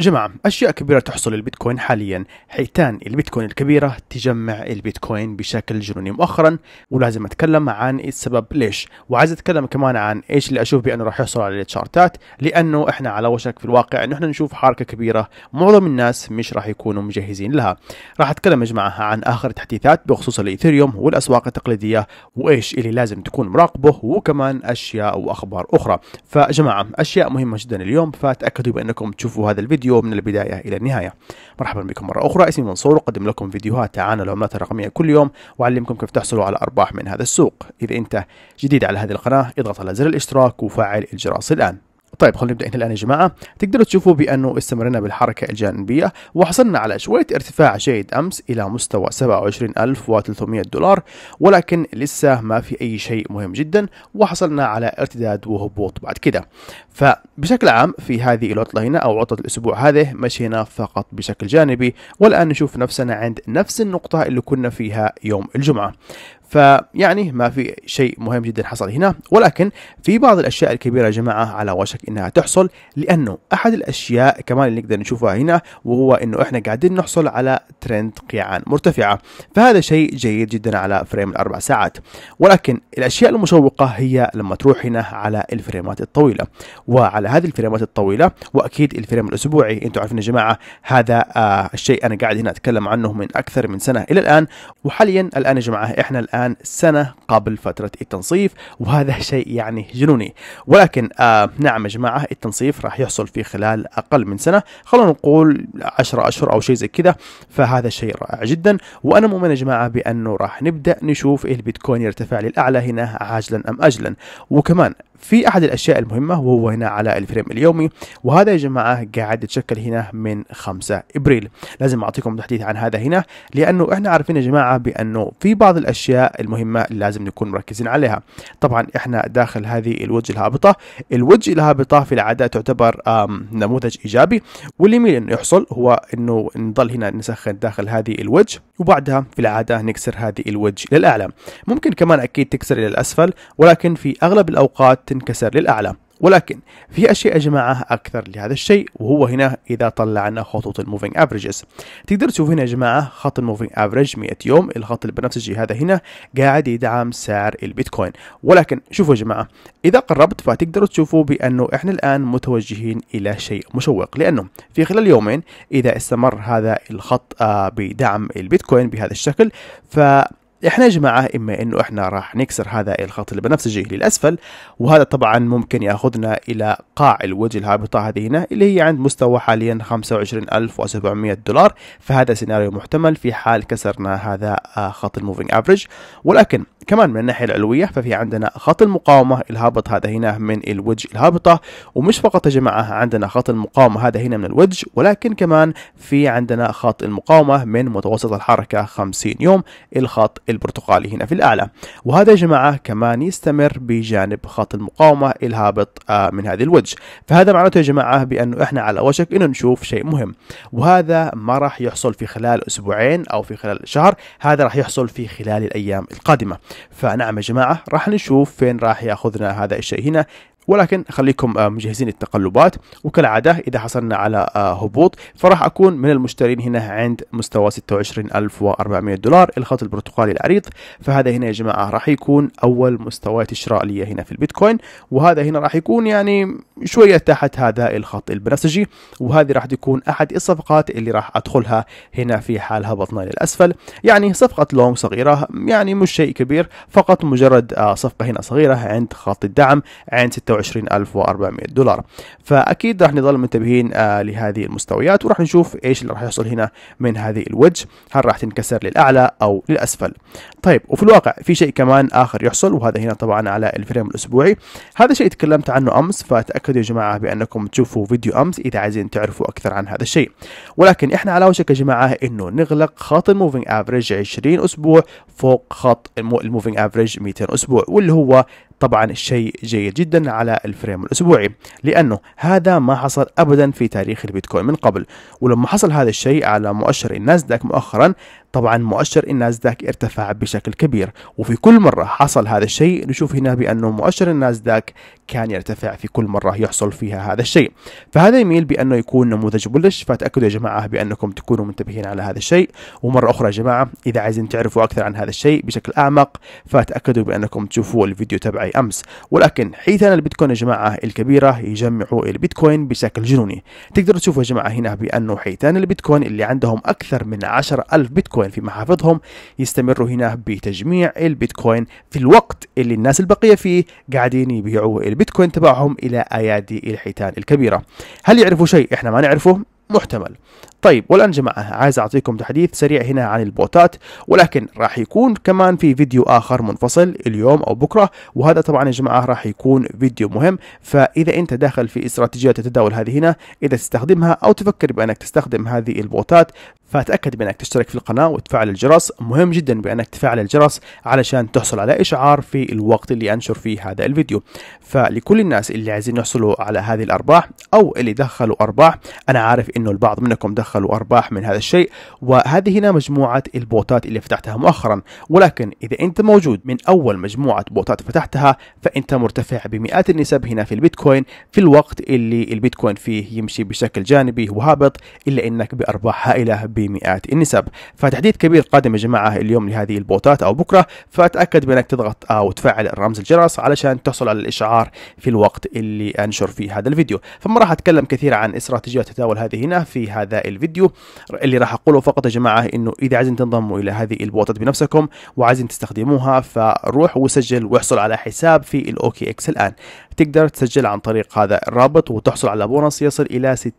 جماعة أشياء كبيرة تحصل البيتكوين حاليا حيتان البيتكوين الكبيرة تجمع البيتكوين بشكل جنوني مؤخرا ولازم أتكلم عن السبب ليش وعايز أتكلم كمان عن إيش اللي أشوف بأنه راح يحصل على التشارتات لأنه إحنا على وشك في الواقع إنه إحنا نشوف حركة كبيرة معظم الناس مش راح يكونوا مجهزين لها راح أتكلم يا جماعة عن آخر تحديثات بخصوص الإيثيريوم والأسواق التقليدية وإيش اللي لازم تكون مراقبه وكمان أشياء وأخبار أخرى فجماعة أشياء مهمة جدا اليوم فتأكدوا بأنكم تشوفوا هذا الفيديو الفيديو من البداية إلى النهاية مرحبا بكم مرة أخرى اسمي منصور أقدم لكم فيديوهات عن العملات الرقمية كل يوم وأعلمكم كيف تحصلوا على أرباح من هذا السوق إذا أنت جديد على هذه القناة اضغط على زر الاشتراك وفعل الجرس الآن طيب خلينا نبدا هنا الان يا جماعه تقدروا تشوفوا بانه استمرنا بالحركه الجانبيه وحصلنا على شويه ارتفاع جيد امس الى مستوى 27300 دولار ولكن لسه ما في اي شيء مهم جدا وحصلنا على ارتداد وهبوط بعد كده فبشكل عام في هذه العطله هنا او عطله الاسبوع هذه مشينا فقط بشكل جانبي والان نشوف نفسنا عند نفس النقطه اللي كنا فيها يوم الجمعه فيعني ما في شيء مهم جدا حصل هنا ولكن في بعض الاشياء الكبيره يا جماعه على وشك انها تحصل لانه احد الاشياء كمان اللي نقدر نشوفها هنا وهو انه احنا قاعدين نحصل على ترند قيعان مرتفعه فهذا شيء جيد جدا على فريم الاربع ساعات ولكن الاشياء المشوقه هي لما تروح هنا على الفريمات الطويله وعلى هذه الفريمات الطويله واكيد الفريم الاسبوعي انتم عارفين يا جماعه هذا آه الشيء انا قاعد هنا اتكلم عنه من اكثر من سنه الى الان وحاليا الان يا جماعه احنا الان الآن سنة قبل فترة التنصيف وهذا شيء يعني جنوني ولكن آه نعم يا جماعة التنصيف راح يحصل في خلال أقل من سنة خلونا نقول 10 أشهر أو شيء زي كذا فهذا شيء رائع جدا وأنا مؤمن يا جماعة بأنه راح نبدأ نشوف إيه البيتكوين يرتفع للأعلى هنا عاجلا أم أجلا وكمان في احد الاشياء المهمه وهو هنا على الفريم اليومي وهذا يا جماعه قاعد يتشكل هنا من 5 ابريل لازم اعطيكم تحديث عن هذا هنا لانه احنا عارفين يا جماعه بانه في بعض الاشياء المهمه اللي لازم نكون مركزين عليها طبعا احنا داخل هذه الوجه الهابطه الوجه الهابطه في العاده تعتبر نموذج ايجابي واللي يميل انه يحصل هو انه نضل هنا نسخن داخل هذه الوجه وبعدها في العاده نكسر هذه الوجه للاعلى ممكن كمان اكيد تكسر الى الاسفل ولكن في اغلب الاوقات تنكسر للأعلى ولكن في أشياء يا جماعة أكثر لهذا الشيء وهو هنا إذا طلعنا خطوط الموفينج أفريجز تقدر تشوف هنا يا جماعة خط الموفينج أفريج 100 يوم الخط البنفسجي هذا هنا قاعد يدعم سعر البيتكوين ولكن شوفوا يا جماعة إذا قربت فتقدروا تشوفوا بأنه إحنا الآن متوجهين إلى شيء مشوق لأنه في خلال يومين إذا استمر هذا الخط آه، بدعم البيتكوين بهذا الشكل ف احنا يا جماعه اما انه احنا راح نكسر هذا الخط البنفسجي للاسفل وهذا طبعا ممكن ياخذنا الى قاع الوجه الهابطه هذه هنا اللي هي عند مستوى حاليا 25700 دولار فهذا سيناريو محتمل في حال كسرنا هذا آه، خط الموفينج افريج ولكن كمان من الناحية العلوية ففي عندنا خط المقاومة الهابط هذا هنا من الوجه الهابطة ومش فقط يا جماعة عندنا خط المقاومة هذا هنا من الوجه ولكن كمان في عندنا خط المقاومة من متوسط الحركة 50 يوم الخط البرتقالي هنا في الأعلى وهذا يا جماعة كمان يستمر بجانب خط المقاومة الهابط آه، من هذا الوجه فهذا معناته يا جماعة بأنه إحنا على وشك إنه نشوف شيء مهم وهذا ما راح يحصل في خلال أسبوعين أو في خلال شهر هذا راح يحصل في خلال الأيام القادمة فنعم يا جماعة راح نشوف فين راح ياخذنا هذا الشيء هنا ولكن خليكم مجهزين التقلبات وكالعادة إذا حصلنا على آه، هبوط فراح أكون من المشترين هنا عند مستوى 26400 دولار الخط البرتقالي العريض فهذا هنا يا جماعة راح يكون أول مستويات الشراء لي هنا في البيتكوين وهذا هنا راح يكون يعني شوية تحت هذا الخط البنفسجي وهذه راح تكون أحد الصفقات اللي راح أدخلها هنا في حال هبطنا للأسفل يعني صفقة لونج صغيرة يعني مش شيء كبير فقط مجرد آه، صفقة هنا صغيرة عند خط الدعم عند 26 26400 دولار فاكيد راح نظل منتبهين آه، لهذه المستويات وراح نشوف ايش اللي راح يحصل هنا من هذه الوجه هل راح تنكسر للاعلى او للاسفل طيب وفي الواقع في شيء كمان اخر يحصل وهذا هنا طبعا على الفريم الاسبوعي هذا شيء تكلمت عنه امس فتاكدوا يا جماعه بانكم تشوفوا فيديو امس اذا عايزين تعرفوا اكثر عن هذا الشيء ولكن احنا على وشك يا جماعه انه نغلق خط الموفينج افريج 20 اسبوع فوق خط الموفينج افريج 200 اسبوع واللي هو طبعا شيء جيد جدا على الفريم الأسبوعي لأنه هذا ما حصل أبدا في تاريخ البيتكوين من قبل ولما حصل هذا الشيء على مؤشر الناسداك مؤخرا طبعا مؤشر النازداك ارتفع بشكل كبير وفي كل مرة حصل هذا الشيء نشوف هنا بأنه مؤشر النازداك كان يرتفع في كل مرة يحصل فيها هذا الشيء فهذا يميل بأنه يكون نموذج بولش فتأكدوا يا جماعة بأنكم تكونوا منتبهين على هذا الشيء ومرة أخرى يا جماعة إذا عايزين تعرفوا أكثر عن هذا الشيء بشكل أعمق فتأكدوا بأنكم تشوفوا الفيديو تبعي أمس ولكن أن البيتكوين يا جماعة الكبيرة يجمعوا البيتكوين بشكل جنوني تقدروا تشوفوا يا جماعة هنا بأنه حيتان البيتكوين اللي عندهم أكثر من 10000 ألف بيتكوين البيتكوين في محافظهم يستمروا هنا بتجميع البيتكوين في الوقت اللي الناس البقية فيه قاعدين يبيعوا البيتكوين تبعهم إلى أيادي الحيتان الكبيرة هل يعرفوا شيء إحنا ما نعرفه؟ محتمل طيب والآن جماعة عايز أعطيكم تحديث سريع هنا عن البوتات ولكن راح يكون كمان في فيديو آخر منفصل اليوم أو بكرة وهذا طبعا يا جماعة راح يكون فيديو مهم فإذا أنت داخل في استراتيجية التداول هذه هنا إذا تستخدمها أو تفكر بأنك تستخدم هذه البوتات فتأكد بأنك تشترك في القناة وتفعل الجرس مهم جدا بأنك تفعل الجرس علشان تحصل على إشعار في الوقت اللي أنشر فيه هذا الفيديو فلكل الناس اللي عايزين يحصلوا على هذه الأرباح أو اللي دخلوا أرباح أنا عارف أنه البعض منكم دخل دخلوا أرباح من هذا الشيء وهذه هنا مجموعة البوتات اللي فتحتها مؤخرا ولكن إذا أنت موجود من أول مجموعة بوتات فتحتها فأنت مرتفع بمئات النسب هنا في البيتكوين في الوقت اللي البيتكوين فيه يمشي بشكل جانبي وهابط إلا أنك بأرباح هائلة بمئات النسب فتحديث كبير قادم يا جماعة اليوم لهذه البوتات أو بكرة فتأكد بأنك تضغط أو تفعل رمز الجرس علشان تحصل على الإشعار في الوقت اللي أنشر فيه هذا الفيديو فما راح أتكلم كثير عن استراتيجيات تداول هذه هنا في هذا الفيديو الفيديو اللي راح اقوله فقط يا جماعه انه اذا عايزين تنضموا الى هذه البوتات بنفسكم وعايزين تستخدموها فروح وسجل واحصل على حساب في الاوكي اكس الان تقدر تسجل عن طريق هذا الرابط وتحصل على بونص يصل إلى 60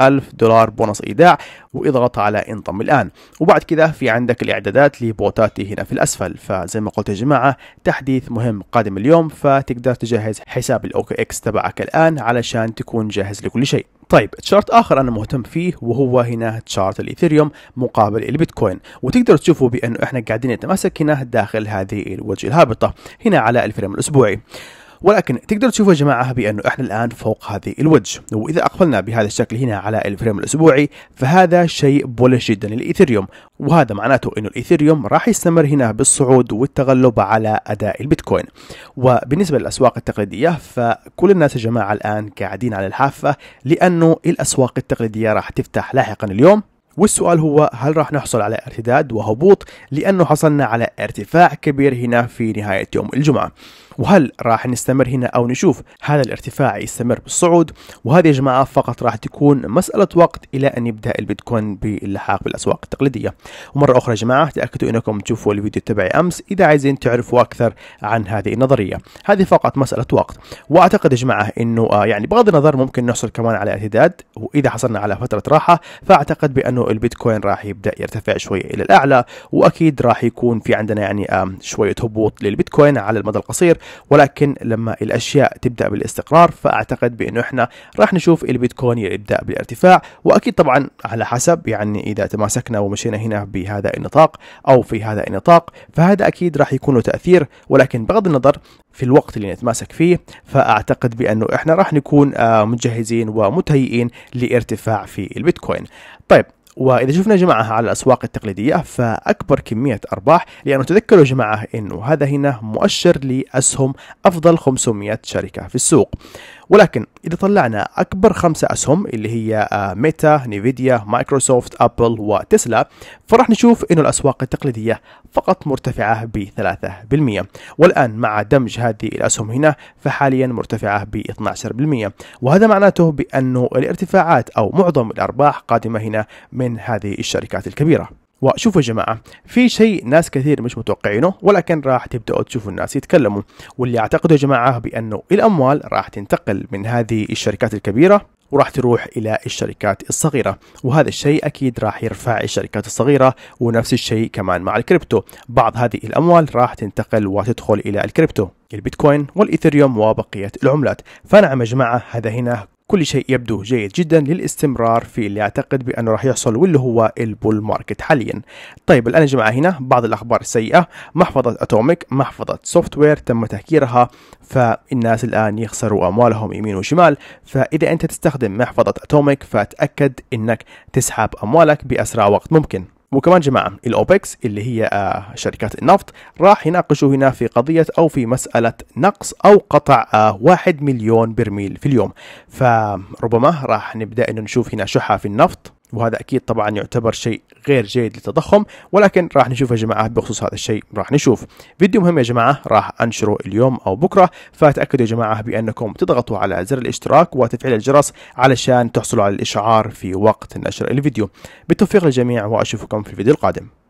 ألف دولار بونص إيداع واضغط على انضم الآن وبعد كذا في عندك الإعدادات لبوتاتي هنا في الأسفل فزي ما قلت يا جماعة تحديث مهم قادم اليوم فتقدر تجهز حساب الأوكي إكس تبعك الآن علشان تكون جاهز لكل شيء طيب تشارت اخر انا مهتم فيه وهو هنا تشارت الايثيريوم مقابل البيتكوين وتقدر تشوفوا بانه احنا قاعدين نتماسك هنا داخل هذه الوجه الهابطه هنا على الفريم الاسبوعي ولكن تقدر تشوفوا يا جماعه بانه احنا الان فوق هذه الوجه واذا اقفلنا بهذا الشكل هنا على الفريم الاسبوعي فهذا شيء بولش جدا للايثيريوم وهذا معناته انه الايثيريوم راح يستمر هنا بالصعود والتغلب على اداء البيتكوين وبالنسبه للاسواق التقليديه فكل الناس يا جماعه الان قاعدين على الحافه لانه الاسواق التقليديه راح تفتح لاحقا اليوم والسؤال هو هل راح نحصل على ارتداد وهبوط لأنه حصلنا على ارتفاع كبير هنا في نهاية يوم الجمعة وهل راح نستمر هنا أو نشوف هذا الارتفاع يستمر بالصعود وهذه يا جماعة فقط راح تكون مسألة وقت إلى أن يبدأ البيتكوين باللحاق بالأسواق التقليدية ومرة أخرى يا جماعة تأكدوا أنكم تشوفوا الفيديو تبعي أمس إذا عايزين تعرفوا أكثر عن هذه النظرية هذه فقط مسألة وقت وأعتقد يا جماعة أنه آه، يعني بغض النظر ممكن نحصل كمان على ارتداد وإذا حصلنا على فترة راحة فأعتقد بأنه البيتكوين راح يبدا يرتفع شويه الى الاعلى واكيد راح يكون في عندنا يعني آه، شويه هبوط للبيتكوين على المدى القصير ولكن لما الاشياء تبدا بالاستقرار فاعتقد بانه احنا راح نشوف البيتكوين يبدا بالارتفاع واكيد طبعا على حسب يعني اذا تماسكنا ومشينا هنا بهذا النطاق او في هذا النطاق فهذا اكيد راح يكون له تاثير ولكن بغض النظر في الوقت اللي نتماسك فيه فاعتقد بانه احنا راح نكون آه، مجهزين ومتهيئين لارتفاع في البيتكوين طيب واذا شفنا جماعه على الاسواق التقليديه فاكبر كميه ارباح لانه تذكروا جماعه انه هذا هنا مؤشر لاسهم افضل 500 شركه في السوق ولكن إذا طلعنا أكبر خمسة أسهم اللي هي آه، ميتا، نيفيديا، مايكروسوفت، أبل وتسلا فراح نشوف انه الأسواق التقليدية فقط مرتفعة ب 3% والآن مع دمج هذه الأسهم هنا فحاليا مرتفعة ب 12% وهذا معناته بأنه الارتفاعات أو معظم الأرباح قادمة هنا من هذه الشركات الكبيرة وشوفوا يا جماعه في شيء ناس كثير مش متوقعينه ولكن راح تبداوا تشوفوا الناس يتكلموا واللي اعتقدوا يا جماعه بانه الاموال راح تنتقل من هذه الشركات الكبيره وراح تروح الى الشركات الصغيره وهذا الشيء اكيد راح يرفع الشركات الصغيره ونفس الشيء كمان مع الكريبتو بعض هذه الاموال راح تنتقل وتدخل الى الكريبتو البيتكوين والايثريوم وبقيه العملات فنعم يا جماعه هذا هنا كل شيء يبدو جيد جدا للاستمرار في اللي اعتقد بانه راح يحصل واللي هو البول ماركت حاليا. طيب الان يا جماعه هنا بعض الاخبار السيئه، محفظه اتوميك، محفظه سوفت وير تم تهكيرها فالناس الان يخسروا اموالهم يمين وشمال، فاذا انت تستخدم محفظه اتوميك فتاكد انك تسحب اموالك باسرع وقت ممكن. وكمان جماعة الأوبكس اللي هي آه، شركات النفط راح يناقشوا هنا في قضية أو في مسألة نقص أو قطع آه، واحد مليون برميل في اليوم فربما راح نبدأ أن نشوف هنا شحة في النفط وهذا اكيد طبعا يعتبر شيء غير جيد للتضخم ولكن راح نشوف يا جماعه بخصوص هذا الشيء راح نشوف فيديو مهم يا جماعه راح انشره اليوم او بكره فتاكدوا يا جماعه بانكم تضغطوا على زر الاشتراك وتفعيل الجرس علشان تحصلوا على الاشعار في وقت نشر الفيديو بالتوفيق للجميع واشوفكم في الفيديو القادم